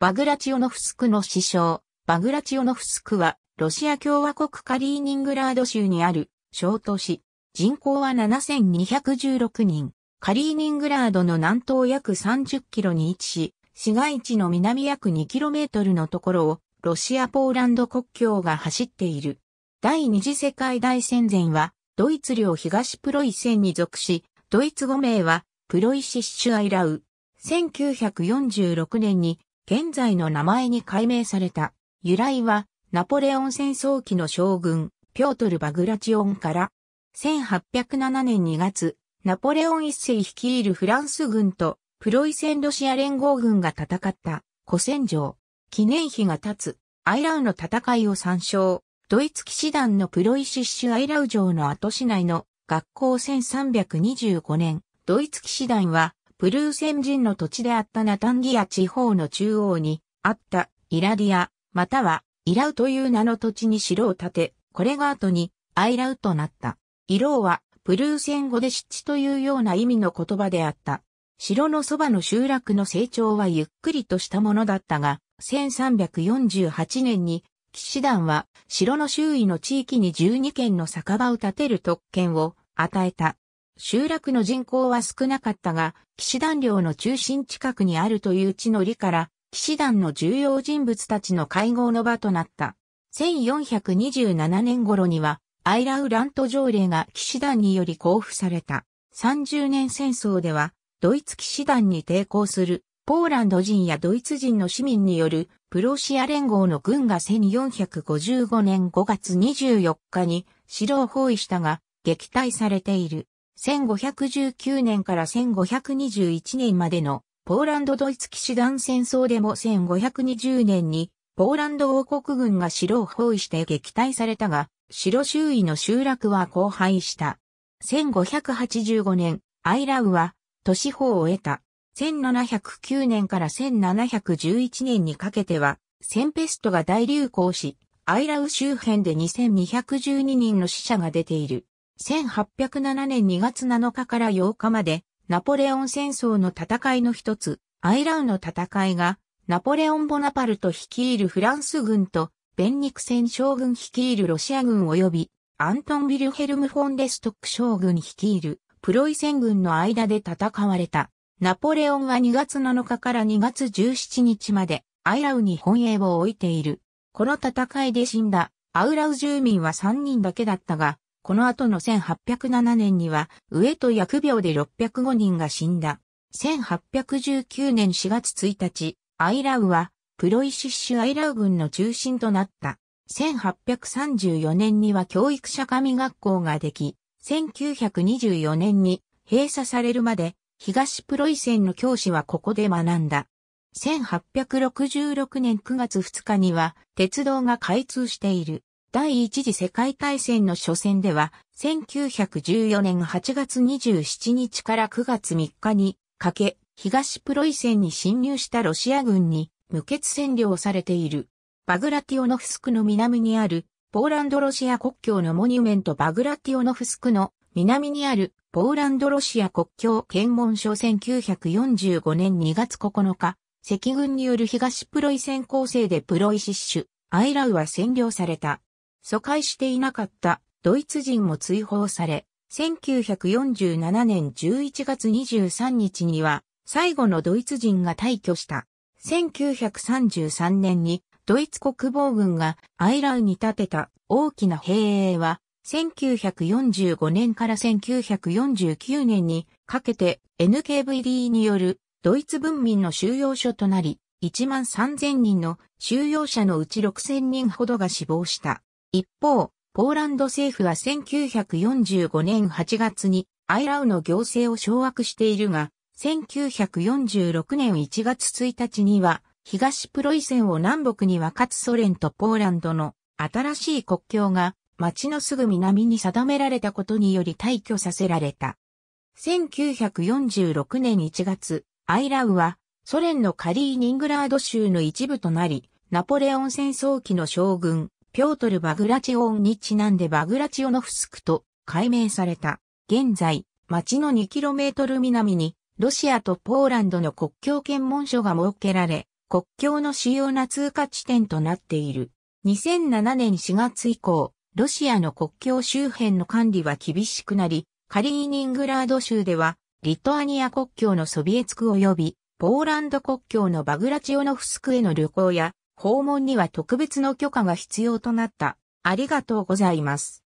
バグラチオノフスクの師匠、バグラチオノフスクは、ロシア共和国カリーニングラード州にある、小都市。人口は7216人。カリーニングラードの南東約30キロに位置し、市街地の南約2キロメートルのところを、ロシア・ポーランド国境が走っている。第二次世界大戦前は、ドイツ領東プロイセンに属し、ドイツ語名は、プロイシッシュアイラウ。1946年に現在の名前に改名された。由来は、ナポレオン戦争期の将軍、ピョートル・バグラチオンから、1807年2月、ナポレオン一世率いるフランス軍とプロイセンロシア連合軍が戦った古戦場。記念碑が立つアイラウの戦いを参照。ドイツ騎士団のプロイシッシュアイラウ城の後市内の学校1325年、ドイツ騎士団はプルーセン人の土地であったナタンギア地方の中央にあったイラディア、またはイラウという名の土地に城を建て、これが後にアイラウとなった。イローはプルーセン語で湿地というような意味の言葉であった。城のそばの集落の成長はゆっくりとしたものだったが、1348年に騎士団は城の周囲の地域に12軒の酒場を建てる特権を与えた。集落の人口は少なかったが、騎士団領の中心近くにあるという地の利から、騎士団の重要人物たちの会合の場となった。1427年頃には、アイラウラント条例が騎士団により交付された。30年戦争では、ドイツ騎士団に抵抗する、ポーランド人やドイツ人の市民による、プロシア連合の軍が1455年5月24日に、城を包囲したが、撃退されている。1519年から1521年までのポーランドドイツ騎士団戦争でも1520年にポーランド王国軍が城を包囲して撃退されたが、城周囲の集落は荒廃した。1585年、アイラウは都市法を得た。1709年から1711年にかけては、センペストが大流行し、アイラウ周辺で2212人の死者が出ている。1807年2月7日から8日まで、ナポレオン戦争の戦いの一つ、アイラウの戦いが、ナポレオン・ボナパルト率いるフランス軍と、ベンニクセン将軍率いるロシア軍及び、アントン・ビルヘルム・フォンデストック将軍率いるプロイセン軍の間で戦われた。ナポレオンは2月7日から2月17日までアイラウに本営を置いている。この戦いで死んだアウラウ住民は3人だけだったが、この後の1807年には、上と疫病で605人が死んだ。1819年4月1日、アイラウは、プロイシッシュアイラウ軍の中心となった。1834年には教育者神学校ができ、1924年に閉鎖されるまで、東プロイセンの教師はここで学んだ。1866年9月2日には鉄道が開通している。第一次世界大戦の初戦では、1914年8月27日から9月3日にかけ、東プロイセンに侵入したロシア軍に無血占領されている。バグラティオノフスクの南にある、ポーランドロシア国境のモニュメントバグラティオノフスクの南にある、ポーランドロシア国境検問所1945年2月9日、赤軍による東プロイセン構成でプロイシッシュ、アイラウは占領された。疎開していなかったドイツ人も追放され、1947年11月23日には最後のドイツ人が退去した。1933年にドイツ国防軍がアイラウに建てた大きな兵営は1945年から1949年にかけて NKVD によるドイツ文民の収容所となり1万3000人の収容者のうち6000人ほどが死亡した。一方、ポーランド政府は1945年8月にアイラウの行政を掌握しているが、1946年1月1日には、東プロイセンを南北に分かつソ連とポーランドの新しい国境が町のすぐ南に定められたことにより退去させられた。1946年1月、アイラウはソ連のカリーニングラード州の一部となり、ナポレオン戦争期の将軍、ピョートル・バグラチオンにちなんでバグラチオノフスクと改名された。現在、町の 2km 南に、ロシアとポーランドの国境検問所が設けられ、国境の主要な通過地点となっている。2007年4月以降、ロシアの国境周辺の管理は厳しくなり、カリーニングラード州では、リトアニア国境のソビエツク及び、ポーランド国境のバグラチオノフスクへの旅行や、訪問には特別の許可が必要となった。ありがとうございます。